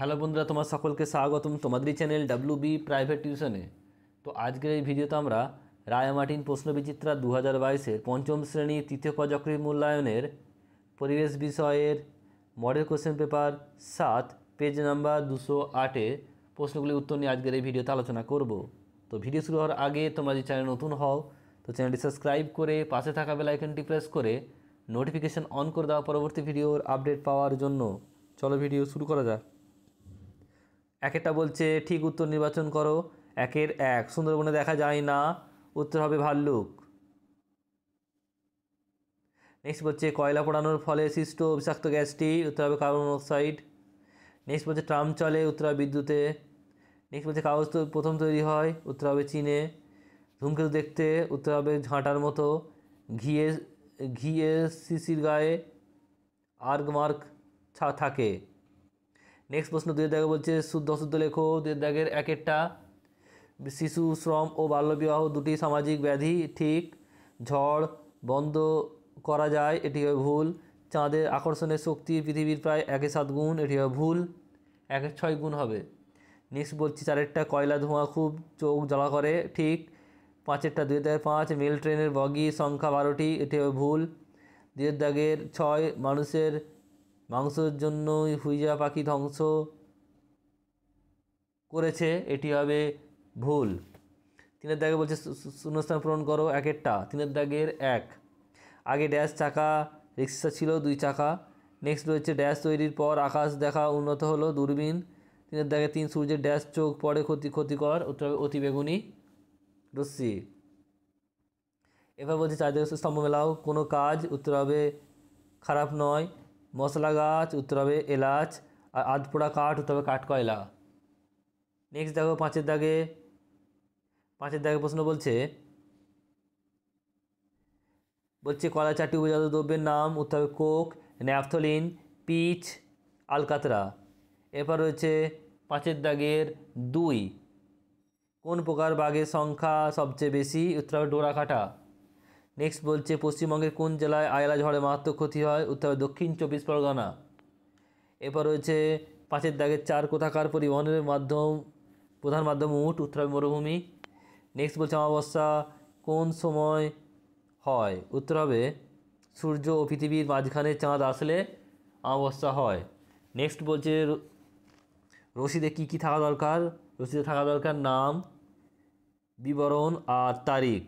hello বন্ধুরা তোমার সকলকে স্বাগতম তোমাদেরই চ্যানেল ডাব্লু বি প্রাইভেট টিউশনে তো আজকের এই ভিডিওতে আমরা রায়ামার্টিন প্রশ্নবিচিত্রা দু হাজার বাইশের পঞ্চম শ্রেণী তৃতীয় পর্যাক্রমিক মূল্যায়নের পরিবেশ বিষয়ের মডেল কোশ্চেন পেপার সাত পেজ নাম্বার দুশো আটে প্রশ্নগুলি উত্তর নিয়ে আজকের এই ভিডিওতে আলোচনা করব তো ভিডিও শুরু হওয়ার আগে তোমরা যে চ্যানেল নতুন হও তো চ্যানেলটি সাবস্ক্রাইব করে পাশে থাকা বেলাইকনটি প্রেস করে নোটিফিকেশান অন করে দেওয়া পরবর্তী ভিডিওর আপডেট পাওয়ার জন্য চলো ভিডিও শুরু করা যাক একেরটা বলছে ঠিক উত্তর নির্বাচন করো একের এক সুন্দরবনে দেখা যায় না উত্তর হবে ভাল্লুক নেক্সট বলছে কয়লা পোড়ানোর ফলে সৃষ্ট বিষাক্ত গ্যাসটি উত্তর হবে কার্বন মনোক্সাইড নেক্সট বলছে ট্রাম চলে উত্তর হবে বিদ্যুতে নেক্সট বলছে কাগজ তো প্রথম তৈরি হয় উত্তর হবে চীনে ধূমকেতু দেখতে উত্তর হবে ঝাঁটার মতো ঘিয়ে ঘিয়ে শিশির গায়ে আর্গমার্ক থাকে নেক্সট প্রশ্ন দুই দাগে বলছে শুদ্ধ অশুদ্ধ লেখো দুই দাগের এক একটা শিশু শ্রম ও বাল্যবিবাহ দুটি সামাজিক ব্যাধি ঠিক ঝড় বন্ধ করা যায় এটি হবে ভুল চাঁদের আকর্ষণের শক্তি পৃথিবীর প্রায় একে সাত গুণ এটি হবে ভুল একে ছয় গুণ হবে নেক্সট বলছি চারেরটা কয়লা ধোঁয়া খুব চোখ জ্বালা করে ঠিক পাঁচেরটা দুই দাগের পাঁচ মেল ট্রেনের বগি সংখ্যা বারোটি এটি হবে ভুল দুয়ের দাগের ছয় মানুষের মাংসের জন্যই হুইজা পাখি ধ্বংস করেছে এটি হবে ভুল তিনের দাগে বলছে শূন্যস্থান পূরণ করো একেরটা তিনের দাগের এক আগে ড্যাশ চাকা রিক্সা ছিল দুই চাকা নেক্সট রয়েছে ড্যাশ তৈরির পর আকাশ দেখা উন্নত হলো দূরবীন তিনের দাগে তিন সূর্যের ড্যাশ চোখ পরে ক্ষতি ক্ষতিকর হবে অতি বেগুনি রশ্মি এবার বলছে চারদিকে স্তম্ভ মেলাও কোনো কাজ উত্তর হবে খারাপ নয় মশলা গাছ উত্তর হবে এলাচ আর আধপোড়া কাঠ উত্তর হবে কাঠকয়লা নেক্সট দেখো পাঁচের দাগে পাঁচের দাগে প্রশ্ন বলছে বলছে কলা চারটি উপজাত দ্রব্যের নাম উত্তর হবে কোক ন্যাফথলিন পিচ আলকাতরা এরপর রয়েছে পাঁচের দাগের দুই কোন প্রকার বাঘের সংখ্যা সবচেয়ে বেশি উত্তর হবে কাটা নেক্সট বলছে পশ্চিমবঙ্গের কোন জেলায় আয়লা ঝড়ে মারাত্মক ক্ষতি হয় উত্তর দক্ষিণ চব্বিশ পরগনা এরপর রয়েছে পাঁচের দাগের চার কোথাকার পরিবহনের মাধ্যম প্রধান মাধ্যম উঠ উত্তর হবে মরুভূমি নেক্সট বলছে অমাবস্যা কোন সময় হয় উত্তর হবে সূর্য ও পৃথিবীর মাঝখানে চাঁদ আসলে অমাবস্যা হয় নেক্সট বলছে রশিদে কি কি থাকা দরকার রশিদে থাকা দরকার নাম বিবরণ আর তারিখ